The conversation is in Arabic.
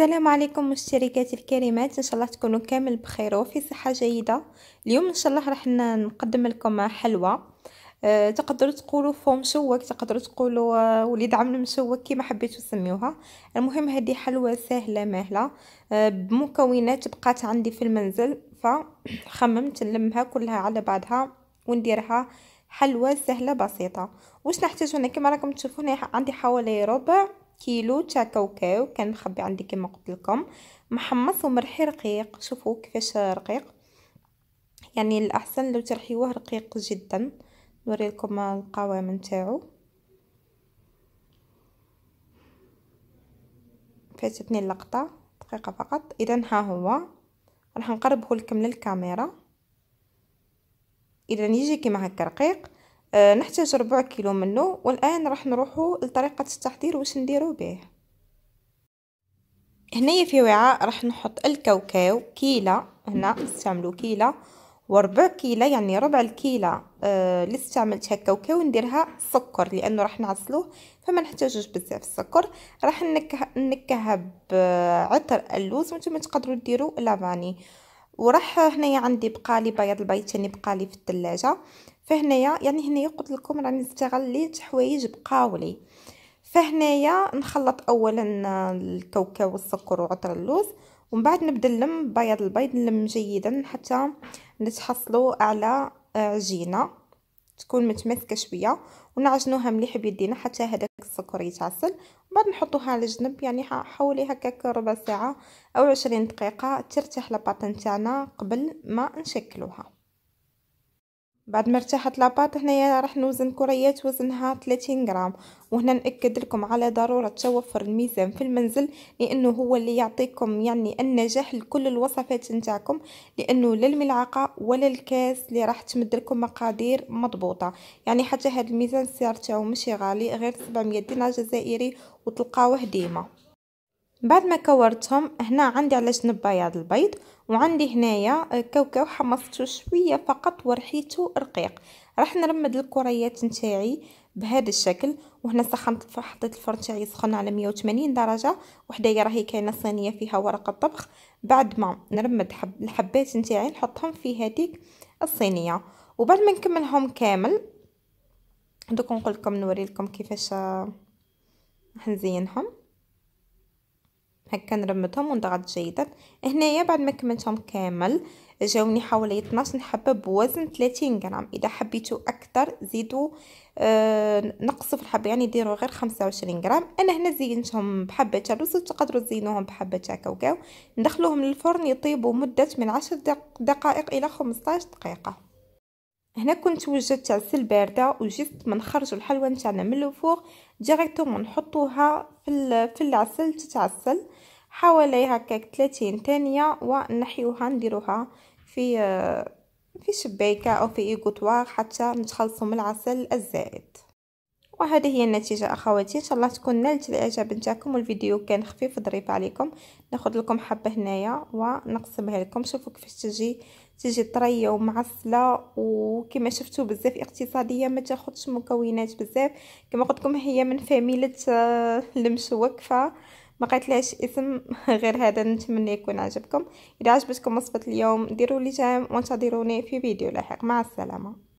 السلام عليكم مشتركاتي الكريمات ان شاء الله تكونوا كامل بخير وفي صحه جيده اليوم ان شاء الله راح نقدم لكم حلوى أه تقدروا تقولوا فو مشوك تقدروا تقولوا آه، وليد عمل مشوك كيما حبيتوا تسميوها المهم هذه حلوى سهله ماهله أه بمكونات بقات عندي في المنزل فخممت نلمها كلها على بعضها ونديرها حلوى سهله بسيطه واش نحتاج هنا كما راكم تشوفون عندي حوالي ربع كيلو تاع كاوكاو كان مخبي عندي كما قلت لكم محمص ومرحي رقيق شوفوا كيفاش رقيق يعني الاحسن لو ترحيوه رقيق جدا نوري لكم القوام نتاعو فاتتني اللقطه دقيقه فقط اذا ها هو راح نقربه لكم للكاميرا اذا يجي كما هكا رقيق آه، نحتاج ربع كيلو منه والان راح نروحو لطريقه التحضير واش نديرو به هنايا في وعاء راح نحط الكاوكاو كيله هنا نستعملو كيله وربع كيله يعني ربع الكيله آه اللي استعملتها كاوكاو نديرها سكر لانه راح نعسلوه فما نحتاجوش بزاف السكر راح نكه نكهها بعطر اللوز وانتم تقدروا ديروا لافاني وراح هنايا عندي بقالي بياض البيض ثاني يعني بقالي في الثلاجه فهنايا يعني هنايا قلت لكم راني استغليت حوايج بقاو لي فهنايا نخلط اولا الكاوكاو والسكر وعطر اللوز ومن بعد نبدا نلم بياض البيض نلم جيدا حتى نتحصلوا على عجينه آه، تكون متماسكه شويه ونعجنوها مليح بيدينا حتى هذاك السكر يتعسل بعد نحطوها على جنب يعني حوالي هكاك ربع ساعه او عشرين دقيقه ترتاح لاباط نتاعنا قبل ما نشكلوها بعد ما ارتاحت لاباط هنايا راح نوزن كريات وزنها 30 غرام وهنا ناكد لكم على ضروره توفر الميزان في المنزل لانه هو اللي يعطيكم يعني النجاح لكل الوصفات نتاعكم لانه لا الملعقه ولا الكاس اللي راح تمد لكم مقادير مضبوطه يعني حتى هذا الميزان السعر تاعو ماشي غالي غير 700 دينار جزائري وتلقاوه ديما بعد ما كورتهم هنا عندي على جنب بياض البيض وعندي هنايا آه، كاوكاو حمصته شويه فقط ورحيته رقيق راح نرمد الكريات نتاعي بهذا الشكل وهنا سخنت حطيت الفرن تاعي سخن على 180 درجه وحدايا راهي كاينه صينيه فيها ورق الطبخ بعد ما نرمد الحبات نتاعي نحطهم في هذيك الصينيه وبعد ما نكملهم كامل دوك نقول لكم نوري لكم كيفاش راح آه، نزينهم هكا نرمتهم ونضغط جيدا هنايا بعد ما كملتهم كامل جاوني حوالي 12 حبه بوزن 30 غرام اذا حبيتوا اكثر زيدوا آه نقصوا في الحبه يعني ديروا غير 25 غرام انا هنا زينتهم بحبه الرز تقدروا تزينوهم بحبه كاوكاو ندخلوهم للفرن يطيبوا مده من 10 دقائق الى 15 دقيقه هنا كنت وجدت عسل بارده وجيت من خرج الحلوى نتاعنا من الفوق ديريكتومون نحطوها في في العسل تتعسل حوالي هكاك 30 ثانيه ونحيوها نديروها في في شبيكه او في ايكوتوار حتى نتخلصوا من العسل الزائد وهذه هي النتيجة أخواتي إن شاء الله تكون نالت الإعجاب نتاعكم والفيديو كان خفيف ظريف عليكم ناخذ لكم حبة هنايا ونقسمها لكم شوفوا كيفاش تجي تجي طرية ومعسلة وكما شفتوا بزاف اقتصادية ما تاخدش مكونات بزاف كما قلت لكم هي من فاميلة آه، المشوك ف ما قلتلاش اسم غير هذا نتمنى يكون عجبكم اذا عجبتكم وصفه اليوم ديروا لي جيم وانتظروني في فيديو لاحق مع السلامه